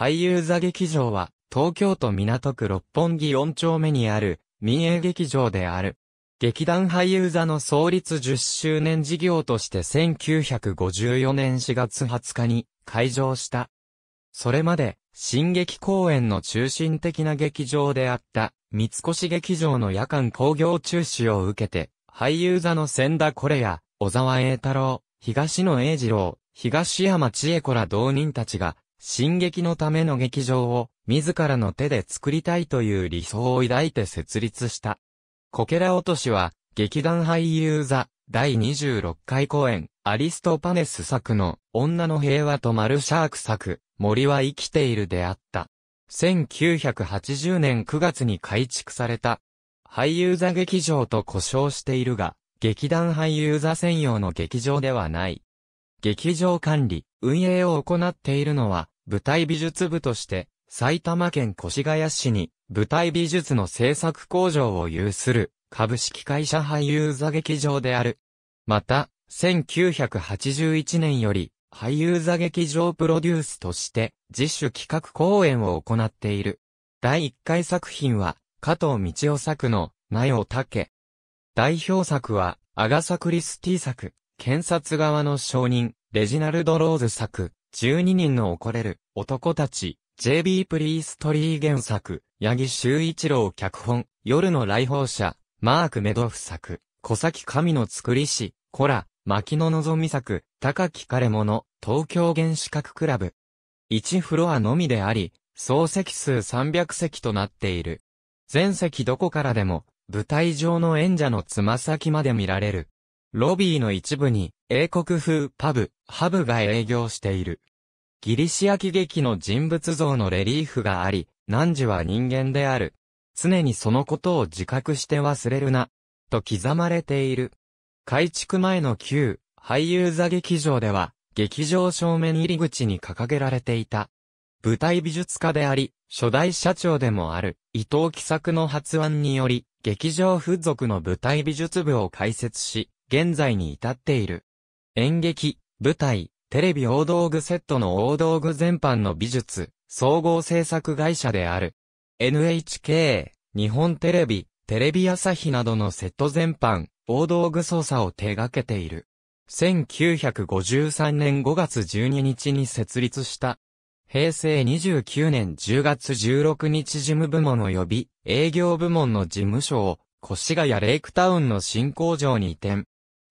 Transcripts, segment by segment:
俳優座劇場は、東京都港区六本木4丁目にある、民営劇場である。劇団俳優座の創立10周年事業として1954年4月20日に開場した。それまで、新劇公演の中心的な劇場であった、三越劇場の夜間興行中止を受けて、俳優座の千田コレや、小沢栄太郎、東野栄二郎、東山千恵子ら同人たちが、進撃のための劇場を自らの手で作りたいという理想を抱いて設立した。こけら落としは、劇団俳優座、第26回公演、アリストパネス作の、女の平和とマルシャーク作、森は生きているであった。1980年9月に改築された。俳優座劇場と呼称しているが、劇団俳優座専用の劇場ではない。劇場管理、運営を行っているのは、舞台美術部として、埼玉県越谷市に舞台美術の制作工場を有する株式会社俳優座劇場である。また、1981年より俳優座劇場プロデュースとして自主企画公演を行っている。第1回作品は加藤道夫作の苗を竹。代表作はアガサ・クリスティ作、検察側の証人、レジナルド・ローズ作、12人の怒れる男たち、JB プリーストリー原作、八木修一郎脚本、夜の来訪者、マークメドフ作、小崎神の作り師、コラ、牧野望み作、高木枯れ者、東京原子核クラブ。1フロアのみであり、総席数300席となっている。全席どこからでも、舞台上の演者のつま先まで見られる。ロビーの一部に英国風パブ、ハブが営業している。ギリシア喜劇の人物像のレリーフがあり、汝は人間である。常にそのことを自覚して忘れるな、と刻まれている。改築前の旧、俳優座劇場では、劇場正面入り口に掲げられていた。舞台美術家であり、初代社長でもある、伊藤喜作の発案により、劇場付属の舞台美術部を開設し、現在に至っている。演劇、舞台、テレビ大道具セットの大道具全般の美術、総合制作会社である。NHK、日本テレビ、テレビ朝日などのセット全般、大道具操作を手掛けている。1953年5月12日に設立した。平成29年10月16日事務部門及び営業部門の事務所を越谷レイクタウンの新工場に移転。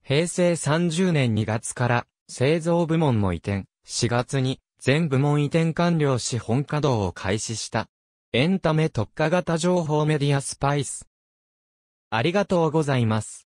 平成30年2月から製造部門の移転、4月に全部門移転完了し本稼働を開始した。エンタメ特化型情報メディアスパイス。ありがとうございます。